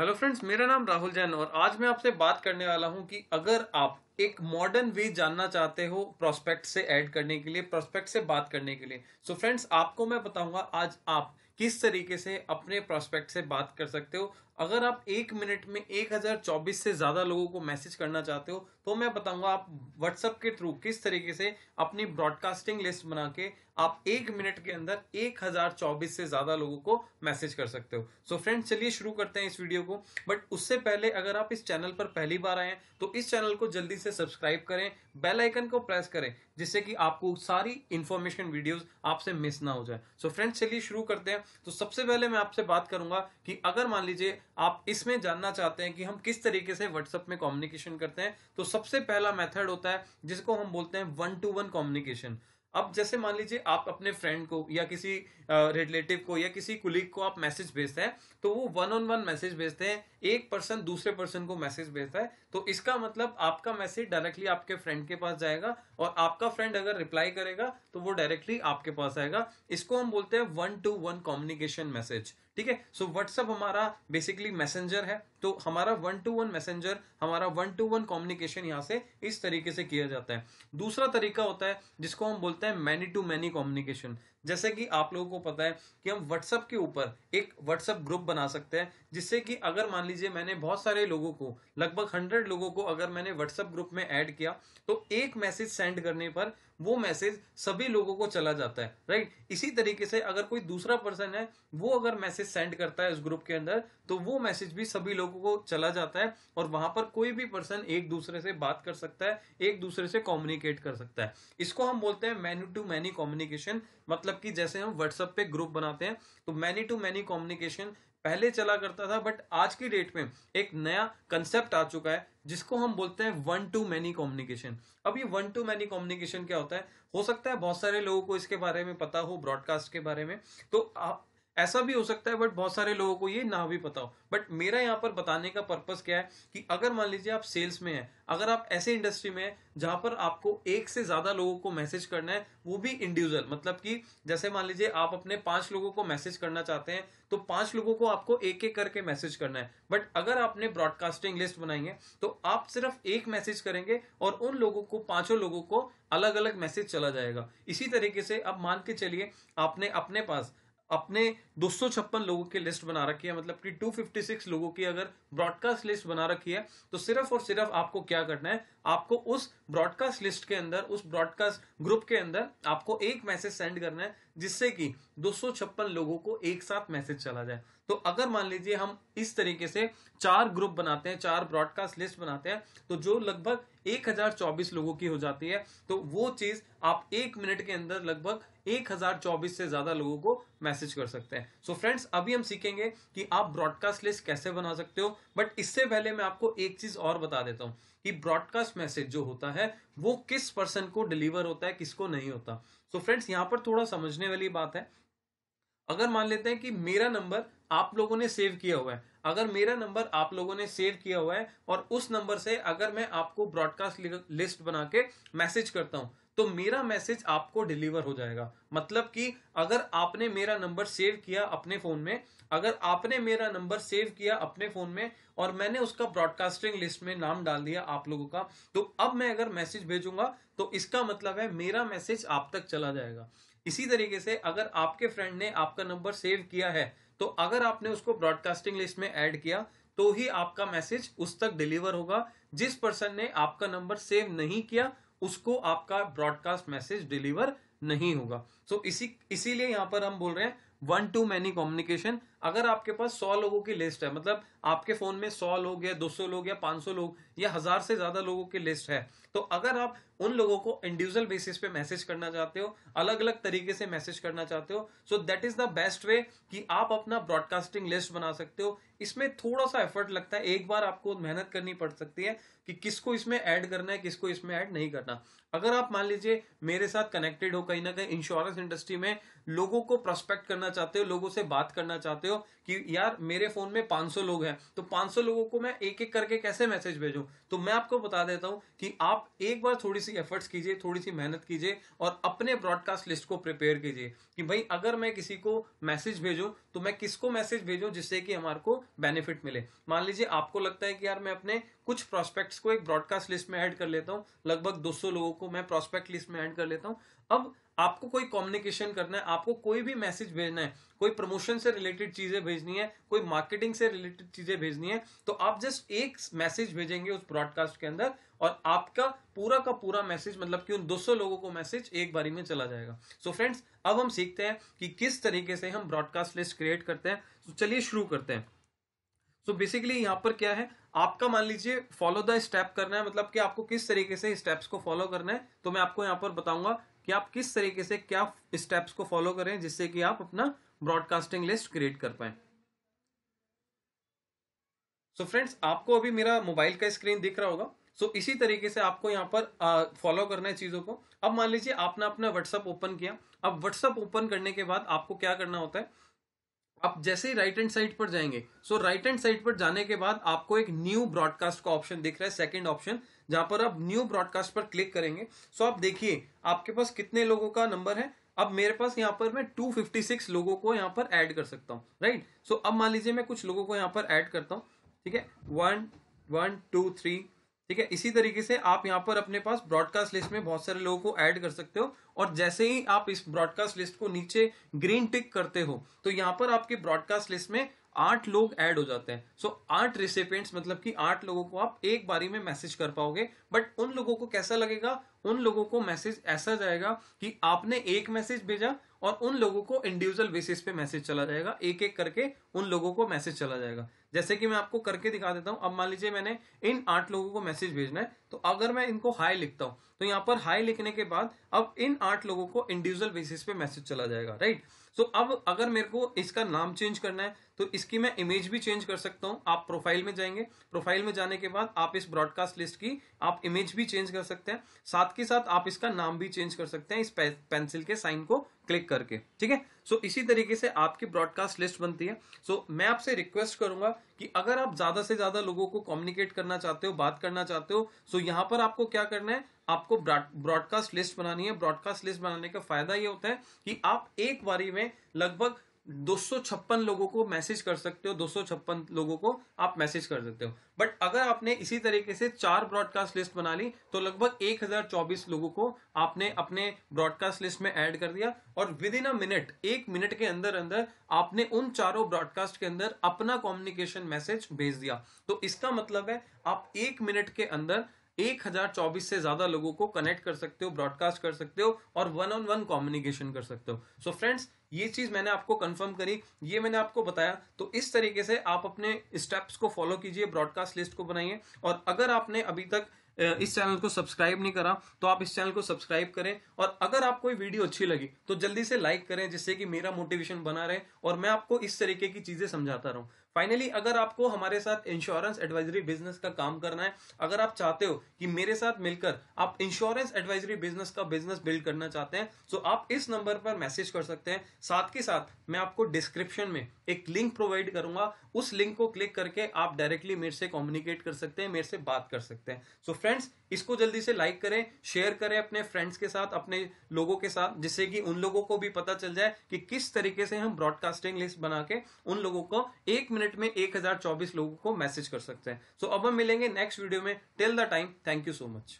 hello friends मेरा नाम राहुल जैन और आज मैं आपसे बात करने वाला हूं कि अगर आप एक मॉडर्न वे जानना चाहते हो प्रोस्पेक्ट से ऐड करने के लिए प्रोस्पेक्ट से बात करने के लिए सो so फ्रेंड्स आपको मैं बताऊंगा आज आप किस तरीके से अपने प्रोस्पेक्ट से बात कर सकते हो अगर आप एक मिनट में चौबीस से ज़्यादा लोगों को मैसेज करना चाहते हो तो मैं बताऊंगा आप व्हाट्सएप के थ्रू किस तरीके से अपनी ब्रॉडकास्टिंग लिस्ट बना के आप एक मिनट के अंदर एक हजार चौबीस से ज्यादा लोगों को मैसेज कर सकते हो सो फ्रेंड्स चलिए शुरू करते हैं इस वीडियो को बट उससे पहले अगर आप इस चैनल पर पहली बार आए तो इस चैनल को जल्दी से सब्सक्राइब करें बेल आइकन को प्रेस करें जिससे कि आपको सारी इंफॉर्मेशन वीडियोस आपसे मिस ना हो जाए सो फ्रेंड्स चलिए शुरू करते हैं तो सबसे पहले मैं आपसे बात करूंगा कि अगर मान लीजिए आप इसमें जानना चाहते हैं कि हम किस तरीके से व्हाट्सएप में कॉम्युनिकेशन करते हैं तो सबसे पहला मेथड होता है जिसको हम बोलते हैं वन टू वन कॉम्युनिकेशन अब जैसे मान लीजिए आप अपने फ्रेंड को या किसी रिलेटिव को या किसी कुलीग को आप मैसेज भेजते हैं तो वो वन ऑन वन मैसेज भेजते हैं एक पर्सन दूसरे पर्सन को मैसेज भेजता है तो इसका मतलब आपका मैसेज डायरेक्टली आपके फ्रेंड के पास जाएगा और आपका फ्रेंड अगर रिप्लाई करेगा तो वो डायरेक्टली आपके पास आएगा इसको हम बोलते हैं one to one communication message ठीक है सो व्हाट्सअप हमारा बेसिकली मैसेंजर है तो हमारा वन टू वन मैसेंजर हमारा वन टू वन कम्युनिकेशन यहाँ से इस तरीके से किया जाता है दूसरा तरीका होता है जिसको हम बोलते हैं मैनी टू मैनी कम्युनिकेशन जैसे कि आप लोगों को पता है कि हम व्हाट्सअप के ऊपर एक व्हाट्सअप ग्रुप बना सकते हैं जिससे कि अगर मान लीजिए मैंने बहुत सारे लोगों को लगभग हंड्रेड लोगों को अगर मैंने व्हाट्सअप ग्रुप में ऐड किया तो एक मैसेज सेंड करने पर वो मैसेज सभी लोगों को चला जाता है राइट इसी तरीके से अगर कोई दूसरा पर्सन है वो अगर मैसेज सेंड करता है उस ग्रुप के अंदर तो वो मैसेज भी सभी लोग लोगों को चला जाता है और वहां पर कोई भी पर्सन एक दूसरे से बात कर सकता है एक दूसरे से कम्युनिकेट कर सकता है इसको हम बोलते हैं मैनी टू मैनी कम्युनिकेशन मतलब कि जैसे हम व्हाट्सएप पे ग्रुप बनाते हैं तो मैनी टू मैनी कम्युनिकेशन पहले चला करता था बट आज की डेट में एक नया कंसेप्ट आ चुका है जिसको हम बोलते हैं वन टू मैनी कम्युनिकेशन अब ये वन टू मैनी कम्युनिकेशन क्या होता है हो सकता है बहुत सारे लोगों को इसके बारे में पता हो ब्रॉडकास्ट के बारे में तो आप ऐसा भी हो सकता है बट बहुत सारे लोगों को ये ना भी पता हो बट मेरा यहाँ पर बताने का पर्पज क्या है कि अगर मान लीजिए आप सेल्स में हैं अगर आप ऐसे इंडस्ट्री में हैं जहां पर आपको एक से ज्यादा लोगों को मैसेज करना है वो भी इंडिविजुअल मतलब कि जैसे मान लीजिए आप अपने पांच लोगों को मैसेज करना चाहते हैं तो पांच लोगों को आपको एक एक करके मैसेज करना है बट अगर आपने ब्रॉडकास्टिंग लिस्ट बनाई है तो आप सिर्फ एक मैसेज करेंगे और उन लोगों को पांचों लोगों को अलग अलग मैसेज चला जाएगा इसी तरीके से अब मान के चलिए आपने अपने पास अपने दो लोगों की लिस्ट बना रखी है मतलब कि 256 लोगों की अगर ब्रॉडकास्ट लिस्ट बना रखी है तो सिर्फ और सिर्फ आपको क्या करना है आपको उस ब्रॉडकास्ट लिस्ट के अंदर उस ब्रॉडकास्ट ग्रुप के अंदर आपको एक मैसेज सेंड करना है जिससे कि दो लोगों को एक साथ मैसेज चला जाए तो अगर मान लीजिए हम इस तरीके से चार ग्रुप बनाते हैं चार ब्रॉडकास्ट लिस्ट बनाते हैं तो जो लगभग 1024 लोगों की हो जाती है तो वो चीज आप एक मिनट के अंदर लगभग 1024 से ज्यादा लोगों को मैसेज कर सकते हैं सो so फ्रेंड्स अभी हम सीखेंगे कि आप ब्रॉडकास्ट लिस्ट कैसे बना सकते हो बट इससे पहले मैं आपको एक चीज और बता देता हूं कि ब्रॉडकास्ट मैसेज जो होता है वो किस पर्सन को डिलीवर होता है किसको नहीं होता सो so फ्रेंड्स यहाँ पर थोड़ा समझने वाली बात है अगर मान लेते हैं कि मेरा नंबर आप लोगों ने सेव किया हुआ है अगर मेरा नंबर आप लोगों ने सेव किया हुआ है और उस नंबर से अगर मैं आपको ब्रॉडकास्ट लिस्ट बना के मैसेज करता हूं तो मेरा मैसेज आपको डिलीवर हो जाएगा मतलब कि अगर आपने मेरा नंबर सेव किया अपने फोन में अगर आपने मेरा नंबर सेव किया अपने फोन में और मैंने उसका ब्रॉडकास्टिंग लिस्ट में नाम डाल दिया आप लोगों का तो अब मैं अगर मैसेज भेजूंगा तो इसका मतलब है मेरा मैसेज आप तक चला जाएगा इसी तरीके से अगर आपके फ्रेंड ने आपका नंबर सेव किया है तो अगर आपने उसको ब्रॉडकास्टिंग लिस्ट में ऐड किया तो ही आपका मैसेज उस तक डिलीवर होगा जिस पर्सन ने आपका नंबर सेव नहीं किया उसको आपका ब्रॉडकास्ट मैसेज डिलीवर नहीं होगा सो so, इसी इसीलिए यहां पर हम बोल रहे हैं वन टू मैनी कम्युनिकेशन अगर आपके पास सौ लोगों की लिस्ट है मतलब आपके फोन में सौ लोग या दो सौ लोग या पांच सौ लोग या हजार से ज्यादा लोगों की लिस्ट है तो अगर आप उन लोगों को इंडिविजुअल बेसिस पे मैसेज करना चाहते हो अलग अलग तरीके से मैसेज करना चाहते हो so that is the best way कि आप अपना ब्रॉडकास्टिंग लिस्ट बना सकते हो इसमें थोड़ा सा एफर्ट लगता है एक बार आपको मेहनत करनी पड़ सकती है कि किसको इसमें ऐड करना है किसको इसमें ऐड नहीं करना अगर आप मान लीजिए मेरे साथ कनेक्टेड हो कहीं ना कहीं इंश्योरेंस इंडस्ट्री में लोगों को प्रोस्पेक्ट करना चाहते हो लोगों से बात करना चाहते हो हो कि यार मेरे फोन में 500 लोग हैं तो 500 लोगों को मैं एक एक करके कैसे मैसेज भेजू तो मैं आपको बता देता हूं कि आप एक बार थोड़ी सी एफर्ट्स कीजिए थोड़ी सी मेहनत कीजिए और अपने ब्रॉडकास्ट लिस्ट को प्रिपेयर कीजिए कि भाई अगर मैं किसी को मैसेज भेजू तो मैं किसको मैसेज भेजू जिससे कि हमारे को बेनिफिट मिले मान लीजिए आपको लगता है कि यार मैं अपने कुछ प्रोस्पेक्ट्स को एक ब्रॉडकास्ट लिस्ट में ऐड कर लेता हूं लगभग 200 लोगों को मैं प्रोस्पेक्ट लिस्ट में ऐड कर लेता हूं अब आपको कोई कम्युनिकेशन करना है आपको कोई भी मैसेज भेजना है कोई प्रमोशन से रिलेटेड चीजें भेजनी है कोई मार्केटिंग से रिलेटेड चीजें भेजनी है तो आप जस्ट एक मैसेज भेजेंगे उस ब्रॉडकास्ट के अंदर और आपका पूरा का पूरा मैसेज मतलब कि उन 200 लोगों को मैसेज एक बारी में चला जाएगा सो so फ्रेंड्स अब हम सीखते हैं कि किस तरीके से हम ब्रॉडकास्ट लिस्ट क्रिएट करते हैं तो चलिए शुरू करते हैं सो बेसिकली यहाँ पर क्या है आपका मान लीजिए फॉलो द स्टेप करना है मतलब कि आपको किस तरीके से स्टेप्स को फॉलो करना है तो मैं आपको यहाँ पर बताऊंगा कि आप किस तरीके से क्या स्टेप्स को फॉलो करें जिससे कि आप अपना ब्रॉडकास्टिंग लिस्ट क्रिएट कर पाए सो फ्रेंड्स आपको अभी मेरा मोबाइल का स्क्रीन दिख रहा होगा सो so, इसी तरीके से आपको यहाँ पर फॉलो करना है चीज़ों को अब मान लीजिए आपने अपना व्हाट्सअप ओपन किया अब व्हाट्सअप ओपन करने के बाद आपको क्या करना होता है आप जैसे ही राइट हैंड साइड पर जाएंगे सो राइट हैंड साइड पर जाने के बाद आपको एक न्यू ब्रॉडकास्ट का ऑप्शन दिख रहा है सेकंड ऑप्शन जहां पर आप न्यू ब्रॉडकास्ट पर क्लिक करेंगे सो आप देखिए आपके पास कितने लोगों का नंबर है अब मेरे पास यहाँ पर मैं 256 लोगों को यहाँ पर ऐड कर सकता हूँ राइट सो अब मान लीजिए मैं कुछ लोगों को यहाँ पर ऐड करता हूँ ठीक है वन वन टू थ्री ठीक है इसी तरीके से आप यहाँ पर अपने पास ब्रॉडकास्ट लिस्ट में बहुत सारे लोगों को ऐड कर सकते हो और जैसे ही आप इस ब्रॉडकास्ट लिस्ट को नीचे ग्रीन टिक करते हो तो यहाँ पर आपके ब्रॉडकास्ट लिस्ट में आठ लोग ऐड हो जाते हैं सो आठ रिसिपियंट्स मतलब कि आठ लोगों को आप एक बारी में मैसेज कर पाओगे बट उन लोगों को कैसा लगेगा उन लोगों को मैसेज ऐसा जाएगा कि आपने एक मैसेज भेजा और उन लोगों को इंडिविजुअल बेसिस पे मैसेज चला जाएगा एक एक करके उन लोगों को मैसेज चला जाएगा जैसे कि मैं आपको करके दिखा देता हूं अब मान लीजिए मैंने इन आठ लोगों को मैसेज भेजना है तो अगर मैं इनको हाई लिखता हूं तो यहां पर हाई लिखने के बाद अब इन आठ लोगों को इंडिविजुअल बेसिस पे मैसेज चला जाएगा राइट तो अब अगर मेरे को इसका नाम चेंज करना है तो इसकी मैं इमेज भी चेंज कर सकता हूं आप प्रोफाइल में जाएंगे प्रोफाइल में जाने के बाद आप इस ब्रॉडकास्ट लिस्ट की आप इमेज भी चेंज कर सकते हैं साथ साथ के साथ आप इसका नाम भी चेंज कर सकते हैं इस पेंसिल के साइन को क्लिक करके ठीक है सो इसी तरीके से आपकी ब्रॉडकास्ट लिस्ट बनती है सो so, मैं आपसे रिक्वेस्ट करूंगा कि अगर आप ज्यादा से ज्यादा लोगों को कम्युनिकेट करना चाहते हो बात करना चाहते हो सो so यहाँ पर आपको क्या करना है आपको ब्रॉडकास्ट लिस्ट बनानी है ब्रॉडकास्ट लिस्ट बनाने का फायदा ये होता है कि आप एक बारी में लगभग दो लोगों को मैसेज कर सकते हो दो लोगों को आप मैसेज कर सकते हो बट अगर आपने इसी तरीके से चार ब्रॉडकास्ट लिस्ट बना ली तो लगभग 1024 लोगों को आपने अपने ब्रॉडकास्ट लिस्ट में ऐड कर दिया और विद इन अ मिनट एक मिनट के अंदर अंदर आपने उन चारों ब्रॉडकास्ट के अंदर अपना कॉम्युनिकेशन मैसेज भेज दिया तो इसका मतलब है आप एक मिनट के अंदर 1024 से ज्यादा लोगों को कनेक्ट कर सकते हो ब्रॉडकास्ट कर सकते हो और वन ऑन वन कम्युनिकेशन कर सकते हो सो so फ्रेंड्स ये चीज मैंने आपको कंफर्म करी ये मैंने आपको बताया तो इस तरीके से आप अपने स्टेप्स को फॉलो कीजिए ब्रॉडकास्ट लिस्ट को बनाइए और अगर आपने अभी तक इस चैनल को सब्सक्राइब नहीं करा तो आप इस चैनल को सब्सक्राइब करें और अगर आप कोई वीडियो अच्छी लगी तो जल्दी से लाइक करें जिससे कि मेरा मोटिवेशन बना रहे और मैं आपको इस तरीके की चीजें समझाता रहूं फाइनली अगर आपको हमारे साथ इंश्योरेंस एडवाइजरी बिजनेस का काम करना है अगर आप चाहते हो कि मेरे साथ मिलकर आप इंश्योरेंस एडवाइजरी बिजनेस का बिजनेस बिल्ड करना चाहते हैं तो आप इस नंबर पर मैसेज कर सकते हैं साथ के साथ मैं आपको डिस्क्रिप्शन में एक लिंक प्रोवाइड करूंगा उस लिंक को क्लिक करके आप डायरेक्टली मेरे से कम्युनिकेट कर सकते हैं मेरे से बात कर सकते हैं सो so, फ्रेंड्स इसको जल्दी से लाइक करें शेयर करें अपने फ्रेंड्स के साथ अपने लोगों के साथ जिससे कि उन लोगों को भी पता चल जाए कि किस तरीके से हम ब्रॉडकास्टिंग लिस्ट बना के उन लोगों को एक मिनट में 1024 लोगों को मैसेज कर सकते हैं सो so, अब हम मिलेंगे नेक्स्ट वीडियो में till the time thank you so much